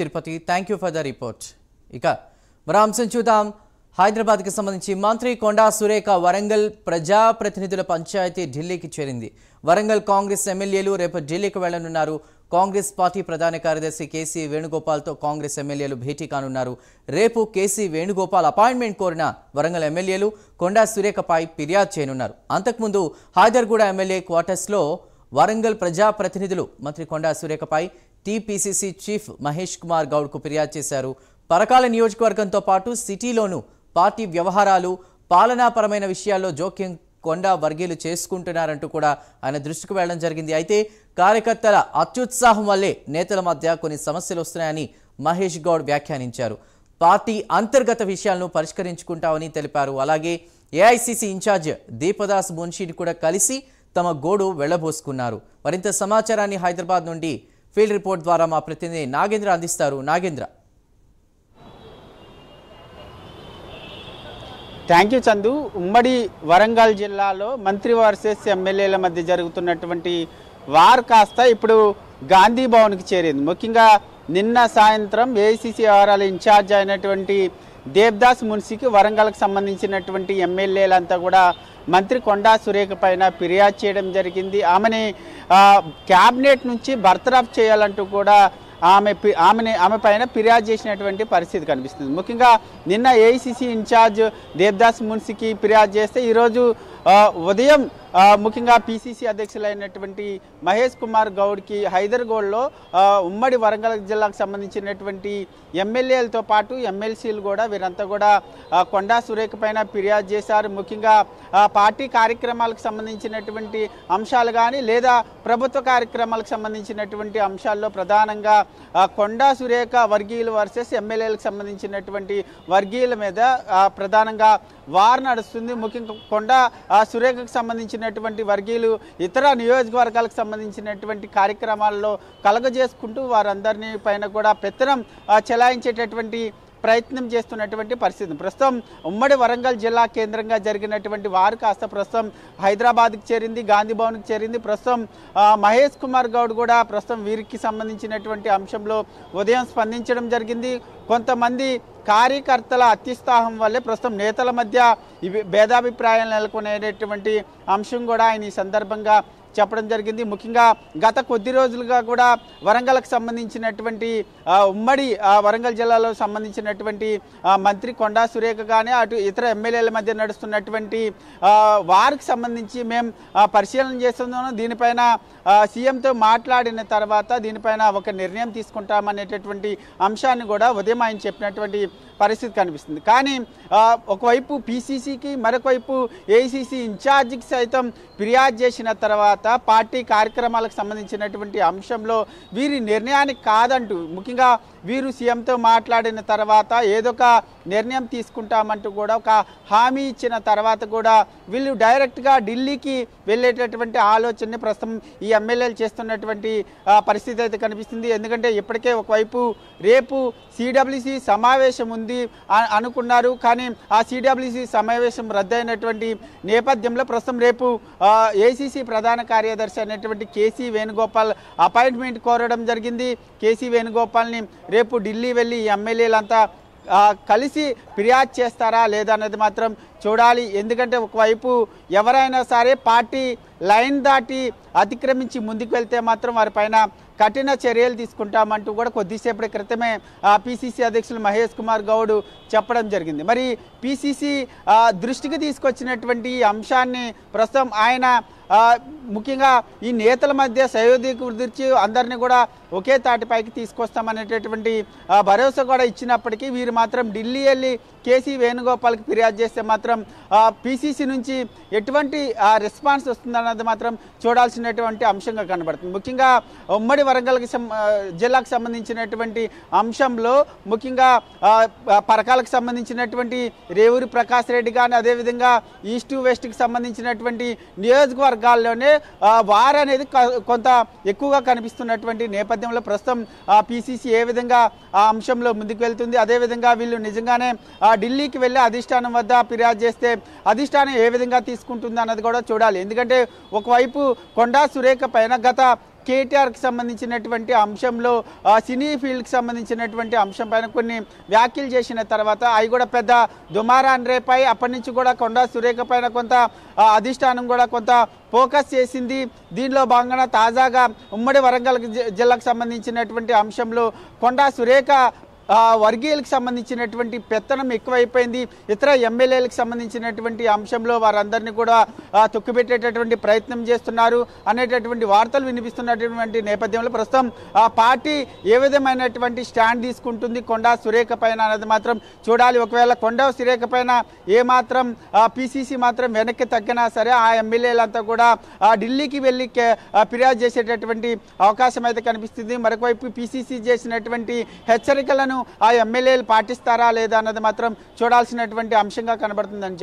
Tirupati thank you for the report ఇక అంశం చూద్దాం హైదరాబాద్కి సంబంధించి మంత్రి కొండా సురేఖ వరంగల్ ప్రజాప్రతినిధుల పంచాయతీ ఢిల్లీకి చేరింది వరంగల్ కాంగ్రెస్ ఎమ్మెల్యేలు రేపు ఢిల్లీకి వెళ్లనున్నారు కాంగ్రెస్ పార్టీ ప్రధాన కార్యదర్శి కేసీ వేణుగోపాల్తో కాంగ్రెస్ ఎమ్మెల్యేలు భేటీ కానున్నారు రేపు కేసీ వేణుగోపాల్ అపాయింట్మెంట్ కోరిన వరంగల్ ఎమ్మెల్యేలు కొండా సురేఖపై ఫిర్యాదు చేయనున్నారు అంతకుముందు హైదర్గూడ ఎమ్మెల్యే క్వార్టర్స్లో వరంగల్ ప్రజాప్రతినిధులు మంత్రి కొండా సురేఖపై టీపీసీసీ చీఫ్ మహేష్ కుమార్ గౌడ్కు ఫిర్యాదు చేశారు పరకాల నియోజకవర్గంతో పాటు సిటీలోనూ పార్టీ వ్యవహారాలు పాలనాపరమైన విషయాల్లో జోక్యం కొండ వర్గీయులు చేసుకుంటున్నారంటూ కూడా ఆయన దృష్టికి వెళ్ళడం జరిగింది అయితే కార్యకర్తల అత్యుత్సాహం వల్లే నేతల మధ్య కొన్ని సమస్యలు వస్తున్నాయని మహేష్ గౌడ్ వ్యాఖ్యానించారు పార్టీ అంతర్గత విషయాలను పరిష్కరించుకుంటామని తెలిపారు అలాగే ఏఐసిసి ఇన్ఛార్జ్ దీపదాస్ మున్షీని కూడా కలిసి తమ గోడు వెళ్లబోసుకున్నారు మరింత సమాచారాన్ని హైదరాబాద్ నుండి ఫీల్డ్ రిపోర్ట్ ద్వారా మా ప్రతినిధి నాగేంద్ర అందిస్తారు నాగేంద్ర థ్యాంక్ యూ చందు ఉమ్మడి వరంగల్ జిల్లాలో మంత్రి వర్సెస్ ఎమ్మెల్యేల మధ్య జరుగుతున్నటువంటి వార్ కాస్త ఇప్పుడు గాంధీ భవన్కి చేరింది ముఖ్యంగా నిన్న సాయంత్రం ఏఐసిసి వ్యవహారాల ఇన్ఛార్జ్ అయినటువంటి దేవ్దాస్ మున్సికి వరంగల్కి సంబంధించినటువంటి ఎమ్మెల్యేలంతా కూడా మంత్రి కొండా సురేఖ పైన ఫిర్యాదు చేయడం జరిగింది ఆమెని క్యాబినెట్ నుంచి బర్తరఫ్ చేయాలంటూ కూడా ఆమె ఆమెని ఆమె పైన ఫిర్యాదు చేసినటువంటి పరిస్థితి కనిపిస్తుంది ముఖ్యంగా నిన్న ఏఐసిసి ఇన్ఛార్జ్ దేవ్దాస్ మున్సికి ఫిర్యాదు చేస్తే ఈరోజు ఉదయం ముఖ్యంగా పీసీసీ అధ్యక్షులైనటువంటి మహేష్ కుమార్ గౌడ్కి హైదర్గోడ్లో ఉమ్మడి వరంగల్ జిల్లాకు సంబంధించినటువంటి ఎమ్మెల్యేలతో పాటు ఎమ్మెల్సీలు కూడా వీరంతా కూడా కొండా సురేఖ పైన ఫిర్యాదు చేశారు ముఖ్యంగా పార్టీ కార్యక్రమాలకు సంబంధించినటువంటి అంశాలు కానీ లేదా ప్రభుత్వ కార్యక్రమాలకు సంబంధించినటువంటి అంశాల్లో ప్రధానంగా కొండా సురేఖ వర్గీయులు వర్సెస్ ఎమ్మెల్యేలకు సంబంధించినటువంటి వర్గీయుల మీద ప్రధానంగా వార్ నడుస్తుంది ముఖ్యంగా కొండా సురేఖకు సంబంధించిన సంబంధించినటువంటి వర్గీయులు ఇతర నియోజకవర్గాలకు సంబంధించినటువంటి కార్యక్రమాల్లో కలగజేసుకుంటూ వారందరినీ పైన కూడా పెత్తనం చెలాయించేటటువంటి ప్రయత్నం చేస్తున్నటువంటి పరిస్థితి ప్రస్తుతం ఉమ్మడి వరంగల్ జిల్లా కేంద్రంగా జరిగినటువంటి వారు కాస్త ప్రస్తుతం హైదరాబాద్కి చేరింది గాంధీ భవన్కి చేరింది ప్రస్తుతం మహేష్ కుమార్ గౌడ్ కూడా ప్రస్తుతం వీరికి సంబంధించినటువంటి అంశంలో ఉదయం స్పందించడం జరిగింది కొంతమంది కార్యకర్తల అత్యుత్సాహం వల్లే ప్రస్తుతం నేతల మధ్య భేదాభిప్రాయాలు నెలకొనేటటువంటి అంశం కూడా ఆయన ఈ సందర్భంగా చెప్పడం జరిగింది ముఖ్యంగా గత కొద్ది రోజులుగా కూడా వరంగల్కి సంబంధించినటువంటి ఉమ్మడి వరంగల్ జిల్లాలో సంబంధించినటువంటి మంత్రి కొండా సురేఖ కానీ అటు ఇతర ఎమ్మెల్యేల మధ్య నడుస్తున్నటువంటి వారికి సంబంధించి మేము పరిశీలన చేస్తున్నాము దీనిపైన సీఎంతో మాట్లాడిన తర్వాత దీనిపైన ఒక నిర్ణయం తీసుకుంటామనేటటువంటి అంశాన్ని కూడా ఉదయం ఆయన చెప్పినటువంటి పరిస్థితి కనిపిస్తుంది కానీ ఒకవైపు పీసీసీకి మరొకవైపు ఏసీసీ ఇన్ఛార్జికి సైతం ఫిర్యాదు చేసిన తర్వాత పార్టీ కార్యక్రమాలకు సంబంధించినటువంటి అంశంలో వీరి నిర్ణయానికి కాదంటూ ముఖ్యంగా వీరు సీఎంతో మాట్లాడిన తర్వాత ఏదొక నిర్ణయం తీసుకుంటామంటూ కూడా ఒక హామీ ఇచ్చిన తర్వాత కూడా వీళ్ళు డైరెక్ట్గా ఢిల్లీకి వెళ్ళేటటువంటి ఆలోచనని ప్రస్తుతం ఈ ఎమ్మెల్యేలు చేస్తున్నటువంటి పరిస్థితి అయితే కనిపిస్తుంది ఎందుకంటే ఇప్పటికే ఒకవైపు రేపు సిడబ్ల్యూసి సమావేశం ఉంది అనుకున్నారు కానీ ఆ సిడబ్ల్యూసి సమావేశం రద్దయినటువంటి నేపథ్యంలో ప్రస్తుతం రేపు ఏసీసీ ప్రధాన కార్యదర్శి అనేటువంటి కేసీ వేణుగోపాల్ అపాయింట్మెంట్ కోరడం జరిగింది కేసీ వేణుగోపాల్ని రేపు ఢిల్లీ వెళ్ళి ఈ ఎమ్మెల్యేలంతా కలిసి ఫిర్యాదు చేస్తారా లేదన్నది మాత్రం చూడాలి ఎందుకంటే ఒకవైపు ఎవరైనా సరే పార్టీ లైన్ దాటి అతిక్రమించి ముందుకు వెళ్తే మాత్రం వారిపైన కఠిన చర్యలు తీసుకుంటామంటూ కూడా కొద్దిసేపటి క్రితమే పిసిసి అధ్యక్షులు మహేష్ కుమార్ గౌడ్ చెప్పడం జరిగింది మరి పిసిసి దృష్టికి తీసుకొచ్చినటువంటి అంశాన్ని ప్రస్తుతం ఆయన ముఖ్యంగా ఈ నేతల మధ్య సయోధ్య కుదిర్చి అందరినీ కూడా ఒకే తాటిపైకి తీసుకొస్తామనేటటువంటి భరోసా కూడా ఇచ్చినప్పటికీ వీరు మాత్రం ఢిల్లీ వెళ్ళి కేసీ వేణుగోపాల్కి ఫిర్యాదు చేస్తే మాత్రం పీసీసీ నుంచి ఎటువంటి రెస్పాన్స్ వస్తుందన్నది మాత్రం చూడాల్సినటువంటి అంశంగా కనబడుతుంది ముఖ్యంగా ఉమ్మడి వరంగల్కి జిల్లాకు సంబంధించినటువంటి అంశంలో ముఖ్యంగా పరకాలకు సంబంధించినటువంటి రేవూరి ప్రకాష్ రెడ్డి కానీ అదేవిధంగా ఈస్ట్ వెస్ట్కి సంబంధించినటువంటి నియోజకవర్గాల్లోనే వార్ అనేది కొంత ఎక్కువగా కనిపిస్తున్నటువంటి నేపథ్యంలో ప్రస్తుతం పీసీసీ ఏ విధంగా ఆ అంశంలో ముందుకు వెళ్తుంది అదేవిధంగా వీళ్ళు నిజంగానే ఢిల్లీకి వెళ్ళి అధిష్టానం వద్ద ఫిర్యాదు చేస్తే అధిష్టానం ఏ విధంగా తీసుకుంటుంది అన్నది కూడా చూడాలి ఎందుకంటే ఒకవైపు కొండా సురేఖ పైన గత కేటీఆర్కి సంబంధించినటువంటి అంశంలో సినీ ఫీల్డ్కి సంబంధించినటువంటి అంశం పైన కొన్ని వ్యాఖ్యలు చేసిన తర్వాత అవి కూడా పెద్ద దుమారాన్ రేపై అప్పటి నుంచి కూడా కొండా సురేఖ పైన కొంత అధిష్టానం కూడా కొంత ఫోకస్ చేసింది దీనిలో భాగంగా తాజాగా ఉమ్మడి వరంగల్ జిల్లాకు సంబంధించినటువంటి అంశంలో కొండా సురేఖ వర్గీయులకు సంబంధించినటువంటి పెత్తనం ఎక్కువైపోయింది ఇతర ఎమ్మెల్యేలకు సంబంధించినటువంటి అంశంలో వారందరినీ కూడా తొక్కిపెట్టేటటువంటి ప్రయత్నం చేస్తున్నారు అనేటటువంటి వార్తలు వినిపిస్తున్నటువంటి నేపథ్యంలో ప్రస్తుతం ఆ పార్టీ ఏ విధమైనటువంటి స్టాండ్ తీసుకుంటుంది కొండా సురేఖ పైన అనేది మాత్రం చూడాలి ఒకవేళ కొండా సురేఖ పైన ఏమాత్రం పిసిసి మాత్రం వెనక్కి తగ్గినా సరే ఆ ఎమ్మెల్యేలంతా కూడా ఢిల్లీకి వెళ్ళి ఫిర్యాదు చేసేటటువంటి అవకాశం అయితే కనిపిస్తుంది మరొకవైపు పిసిసి చేసినటువంటి హెచ్చరికలను ఆ ఎమ్మెల్యేలు పాటిస్తారా లేదా అన్నది మాత్రం చూడాల్సినటువంటి అంశంగా కనబడుతుందని